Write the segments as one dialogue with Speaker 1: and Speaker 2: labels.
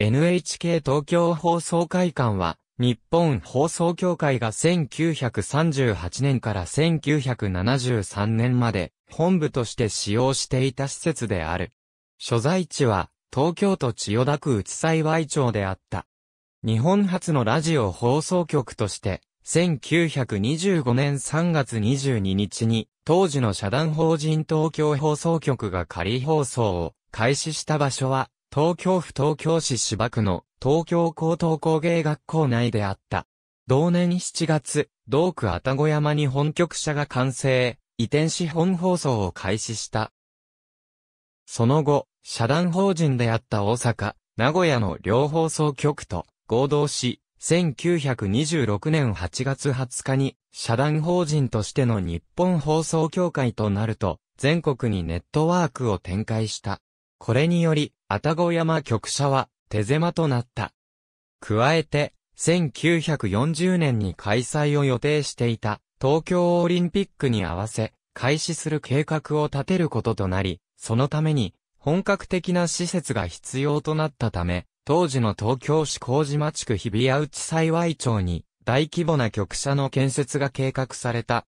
Speaker 1: NHK 東京放送会館は、日本放送協会が1938年から1973年まで本部として使用していた施設である。所在地は東京都千代田区内幸町であった。日本初のラジオ放送局として、1925年3月22日に当時の社団法人東京放送局が仮放送を開始した場所は東京府東京市芝区の東京高等工芸学校内であった。同年7月、同区愛宕山に本局舎が完成、移転し本放送を開始した。その後、社団法人であった大阪、名古屋の両放送局と合同し、1926年8月20日に、社団法人としての日本放送協会となると、全国にネットワークを展開した。これにより、愛宕山局舎は手狭となった。加えて、1940年に開催を予定していた東京オリンピックに合わせ開始する計画を立てることとなり、そのために本格的な施設が必要となったため、当時の東京市麹町区日比谷内幸い町に大規模な局舎の建設が計画された。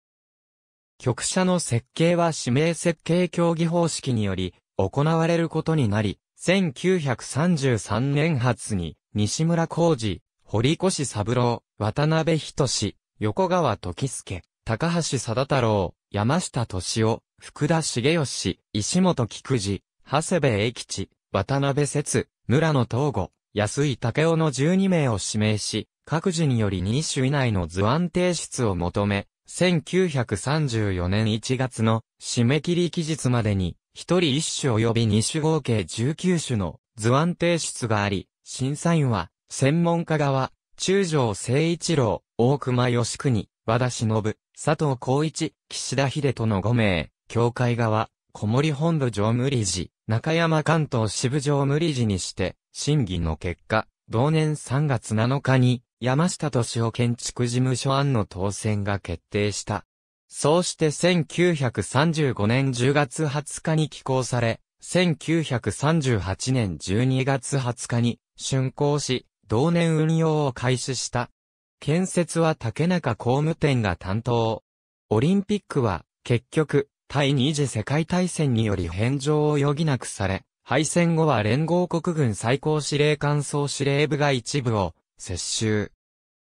Speaker 1: 局舎の設計は指名設計協議方式により行われることになり、1933年発に、西村浩二、堀越三郎、渡辺人志、横川時助、高橋貞太郎、山下敏夫、福田茂義、石本菊次、長谷部栄吉、渡辺節、村野東吾、安井武雄の12名を指名し、各自により2種以内の図案提出を求め、1934年1月の締め切り期日までに一人一種及び二種合計19種の図案提出があり、審査員は、専門家側、中条誠一郎、大熊義国、和田忍、佐藤光一、岸田秀人の5名、協会側、小森本部常務理事、中山関東支部常務理事にして、審議の結果、同年3月7日に、山下敏夫建築事務所案の当選が決定した。そうして1935年10月20日に寄港され、1938年12月20日に竣工し、同年運用を開始した。建設は竹中工務店が担当。オリンピックは、結局、第二次世界大戦により返上を余儀なくされ、敗戦後は連合国軍最高司令官総司令部が一部を接収。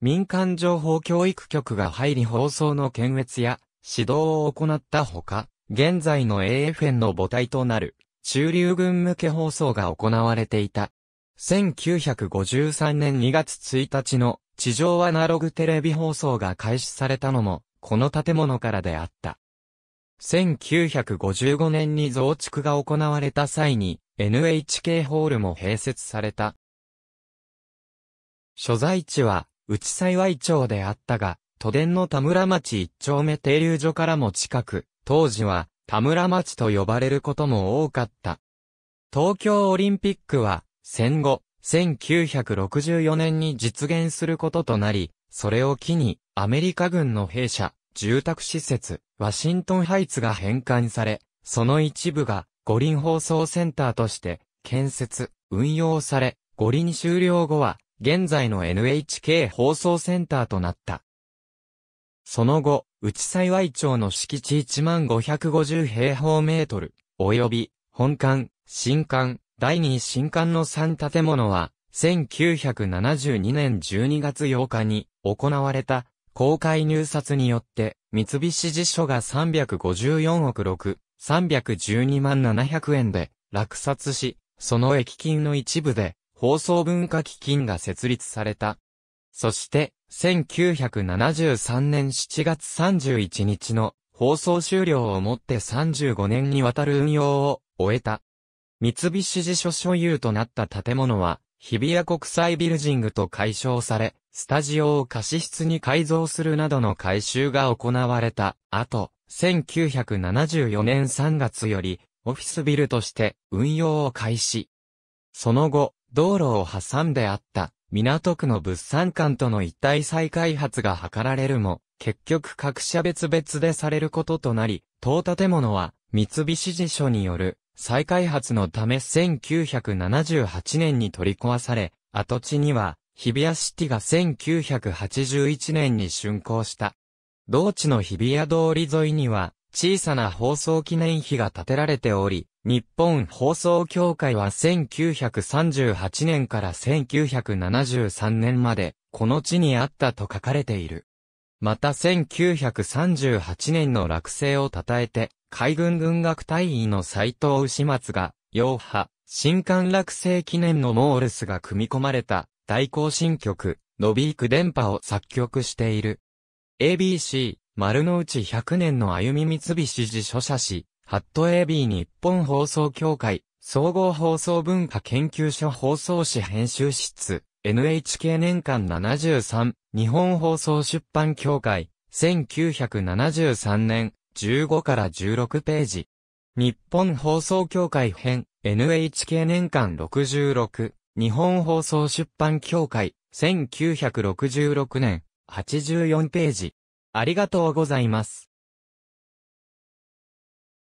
Speaker 1: 民間情報教育局が入り放送の検閲や指導を行ったほか、現在の AFN の母体となる、中流軍向け放送が行われていた。1953年2月1日の地上アナログテレビ放送が開始されたのも、この建物からであった。1955年に増築が行われた際に、NHK ホールも併設された。所在地は、内幸町であったが、都電の田村町一丁目停留所からも近く、当時は田村町と呼ばれることも多かった。東京オリンピックは戦後、1964年に実現することとなり、それを機にアメリカ軍の兵舎、住宅施設、ワシントンハイツが返還され、その一部が五輪放送センターとして建設、運用され、五輪終了後は現在の NHK 放送センターとなった。その後、内幸町の敷地1550平方メートル、及び、本館、新館、第2新館の3建物は、1972年12月8日に行われた公開入札によって三菱地所が354億6、312万700円で落札し、その益金の一部で放送文化基金が設立された。そして1973年7月31日の放送終了をもって35年にわたる運用を終えた。三菱地所所有となった建物は、日比谷国際ビルジングと解消され、スタジオを貸し室に改造するなどの改修が行われた後、1974年3月より、オフィスビルとして運用を開始。その後、道路を挟んであった港区の物産館との一体再開発が図られるも、結局各社別々でされることとなり、当建物は三菱地所による再開発のため1978年に取り壊され、跡地には日比谷シティが1981年に竣工した。同地の日比谷通り沿いには小さな放送記念碑が建てられており、日本放送協会は1938年から1973年まで、この地にあったと書かれている。また1938年の落成を称えて、海軍軍学大尉の斎藤牛松が、洋派、新刊落成記念のモールスが組み込まれた、大行進曲、ノビーク電波を作曲している。ABC、丸の内100年の歩み三菱自所写誌、ハット AB 日本放送協会、総合放送文化研究所放送誌編集室、NHK 年間73、日本放送出版協会、1973年、15から16ページ。日本放送協会編、NHK 年間66、日本放送出版協会、1966年、84ページ。ありがとうございます。